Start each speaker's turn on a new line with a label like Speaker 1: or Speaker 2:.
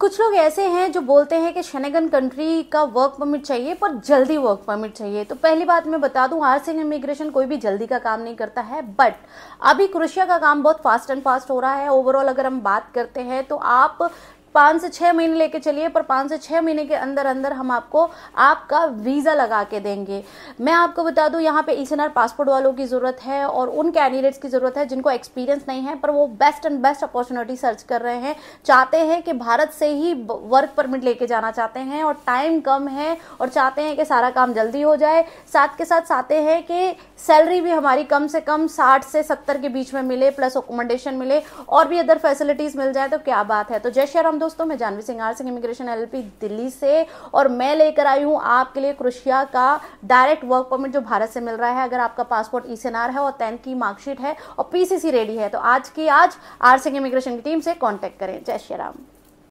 Speaker 1: कुछ लोग ऐसे हैं जो बोलते हैं कि शनेगन कंट्री का वर्क परमिट चाहिए पर जल्दी वर्क परमिट चाहिए तो पहली बात मैं बता दूं आर सिंह इमिग्रेशन कोई भी जल्दी का काम नहीं करता है बट अभी क्रोशिया का काम बहुत फास्ट एंड फास्ट हो रहा है ओवरऑल अगर हम बात करते हैं तो आप पाँच से छः महीने लेके चलिए पर पाँच से छः महीने के अंदर अंदर हम आपको आपका वीज़ा लगा के देंगे मैं आपको बता दूँ यहाँ पे ई e पासपोर्ट वालों की ज़रूरत है और उन कैंडिडेट्स की ज़रूरत है जिनको एक्सपीरियंस नहीं है पर वो best and best opportunity search कर रहे हैं चाहते हैं कि भारत से ही वर्क परमिट लेके जाना चाहते हैं और टाइम कम है और चाहते हैं कि सारा काम जल्दी हो जाए साथ के साथ चाहते हैं कि सैलरी भी हमारी कम से कम साठ से सत्तर के बीच में मिले प्लस अकोमोडेशन मिले और भी अदर फैसिलिटीज़ मिल जाए तो क्या बात है तो जय श्री राम दोस्तों मैं Jahnavi R Singh immigration L Delhi से और मैं लेकर आई हूँ आपके लिए क्रोशिया का डायरेक्ट वर्क परमिट जो भारत से मिल रहा है अगर आपका पासपोर्ट ई e है और टेंथ की मार्कशीट है और पीसीसी रेडी है तो आज की आज आर सिंह इमिग्रेशन की टीम से कॉन्टेक्ट करें जय श्री राम